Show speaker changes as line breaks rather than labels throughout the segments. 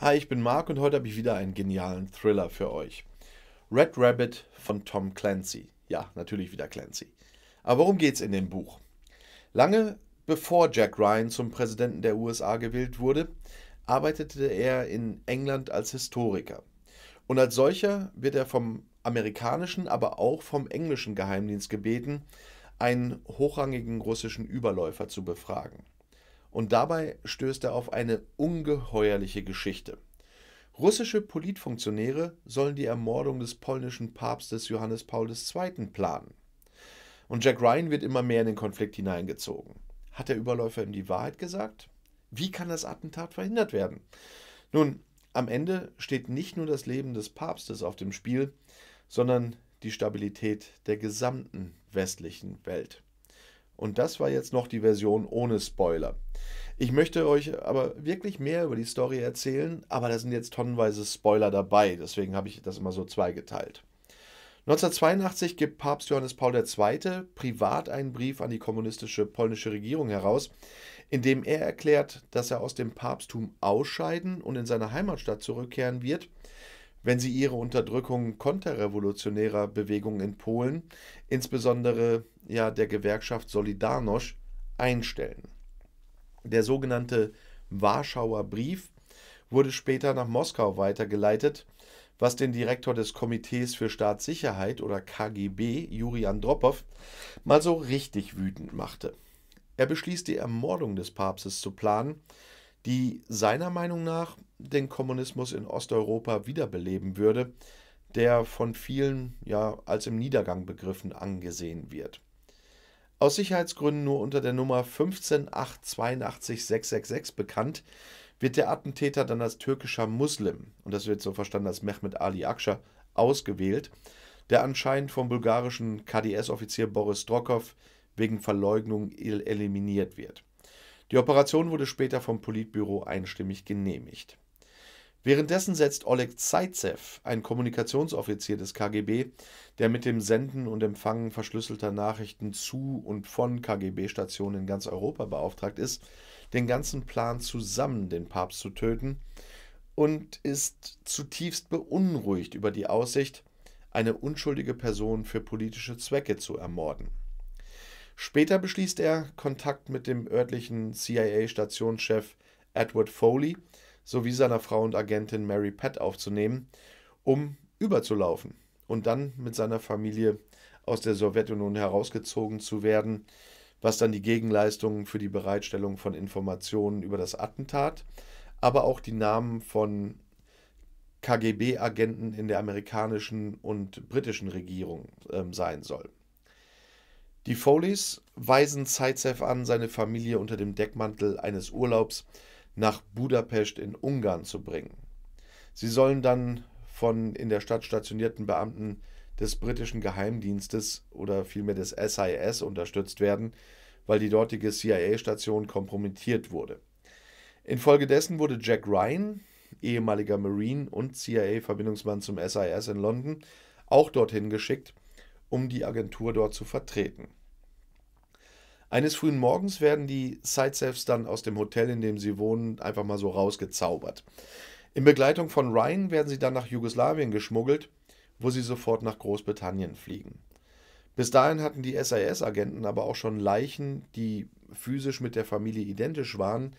Hi, ich bin Marc und heute habe ich wieder einen genialen Thriller für euch. Red Rabbit von Tom Clancy. Ja, natürlich wieder Clancy. Aber worum geht's in dem Buch? Lange bevor Jack Ryan zum Präsidenten der USA gewählt wurde, arbeitete er in England als Historiker. Und als solcher wird er vom amerikanischen, aber auch vom englischen Geheimdienst gebeten, einen hochrangigen russischen Überläufer zu befragen. Und dabei stößt er auf eine ungeheuerliche Geschichte. Russische Politfunktionäre sollen die Ermordung des polnischen Papstes Johannes Paul II. planen. Und Jack Ryan wird immer mehr in den Konflikt hineingezogen. Hat der Überläufer ihm die Wahrheit gesagt? Wie kann das Attentat verhindert werden? Nun, am Ende steht nicht nur das Leben des Papstes auf dem Spiel, sondern die Stabilität der gesamten westlichen Welt. Und das war jetzt noch die Version ohne Spoiler. Ich möchte euch aber wirklich mehr über die Story erzählen, aber da sind jetzt tonnenweise Spoiler dabei, deswegen habe ich das immer so zweigeteilt. 1982 gibt Papst Johannes Paul II. privat einen Brief an die kommunistische polnische Regierung heraus, in dem er erklärt, dass er aus dem Papsttum ausscheiden und in seine Heimatstadt zurückkehren wird, wenn sie ihre Unterdrückung konterrevolutionärer Bewegungen in Polen, insbesondere ja der Gewerkschaft Solidarność, einstellen. Der sogenannte Warschauer Brief wurde später nach Moskau weitergeleitet, was den Direktor des Komitees für Staatssicherheit oder KGB, Juri Andropow, mal so richtig wütend machte. Er beschließt die Ermordung des Papstes zu planen, die seiner Meinung nach den Kommunismus in Osteuropa wiederbeleben würde, der von vielen ja als im Niedergang begriffen angesehen wird. Aus Sicherheitsgründen nur unter der Nummer 158282666 bekannt, wird der Attentäter dann als türkischer Muslim, und das wird so verstanden als Mehmet Ali Akşar, ausgewählt, der anscheinend vom bulgarischen KDS-Offizier Boris Drokow wegen Verleugnung eliminiert wird. Die Operation wurde später vom Politbüro einstimmig genehmigt. Währenddessen setzt Oleg Zaitsev, ein Kommunikationsoffizier des KGB, der mit dem Senden und Empfangen verschlüsselter Nachrichten zu und von KGB-Stationen in ganz Europa beauftragt ist, den ganzen Plan zusammen, den Papst zu töten, und ist zutiefst beunruhigt über die Aussicht, eine unschuldige Person für politische Zwecke zu ermorden. Später beschließt er Kontakt mit dem örtlichen CIA-Stationschef Edward Foley sowie seiner Frau und Agentin Mary Pat aufzunehmen, um überzulaufen und dann mit seiner Familie aus der Sowjetunion herausgezogen zu werden, was dann die Gegenleistungen für die Bereitstellung von Informationen über das Attentat, aber auch die Namen von KGB-Agenten in der amerikanischen und britischen Regierung äh, sein soll. Die Foleys weisen Zaitsev an, seine Familie unter dem Deckmantel eines Urlaubs nach Budapest in Ungarn zu bringen. Sie sollen dann von in der Stadt stationierten Beamten des britischen Geheimdienstes oder vielmehr des SIS unterstützt werden, weil die dortige CIA-Station kompromittiert wurde. Infolgedessen wurde Jack Ryan, ehemaliger Marine und CIA-Verbindungsmann zum SIS in London, auch dorthin geschickt, um die Agentur dort zu vertreten. Eines frühen Morgens werden die Sidesefs dann aus dem Hotel, in dem sie wohnen, einfach mal so rausgezaubert. In Begleitung von Ryan werden sie dann nach Jugoslawien geschmuggelt, wo sie sofort nach Großbritannien fliegen. Bis dahin hatten die SAS-Agenten aber auch schon Leichen, die physisch mit der Familie identisch waren,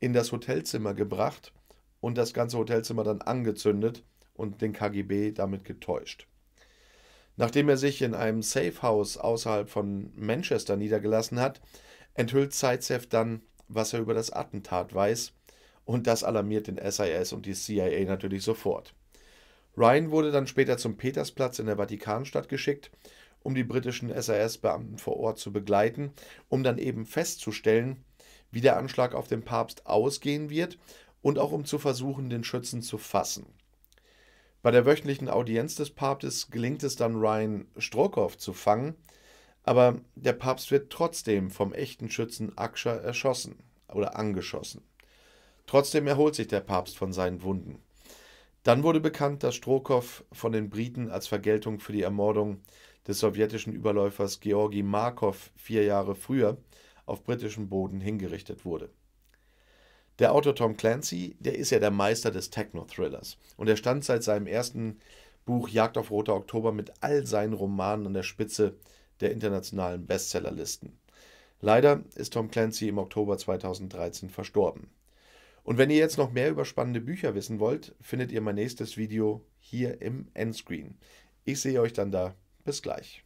in das Hotelzimmer gebracht und das ganze Hotelzimmer dann angezündet und den KGB damit getäuscht. Nachdem er sich in einem Safe House außerhalb von Manchester niedergelassen hat, enthüllt Zaitsev dann, was er über das Attentat weiß, und das alarmiert den SIS und die CIA natürlich sofort. Ryan wurde dann später zum Petersplatz in der Vatikanstadt geschickt, um die britischen SIS-Beamten vor Ort zu begleiten, um dann eben festzustellen, wie der Anschlag auf den Papst ausgehen wird und auch um zu versuchen, den Schützen zu fassen. Bei der wöchentlichen Audienz des Papstes gelingt es dann Ryan Strokow zu fangen, aber der Papst wird trotzdem vom echten Schützen Aksha erschossen oder angeschossen. Trotzdem erholt sich der Papst von seinen Wunden. Dann wurde bekannt, dass Strokow von den Briten als Vergeltung für die Ermordung des sowjetischen Überläufers Georgi Markov vier Jahre früher auf britischem Boden hingerichtet wurde. Der Autor Tom Clancy, der ist ja der Meister des Techno-Thrillers. Und er stand seit seinem ersten Buch Jagd auf Roter Oktober mit all seinen Romanen an der Spitze der internationalen Bestsellerlisten. Leider ist Tom Clancy im Oktober 2013 verstorben. Und wenn ihr jetzt noch mehr über spannende Bücher wissen wollt, findet ihr mein nächstes Video hier im Endscreen. Ich sehe euch dann da. Bis gleich.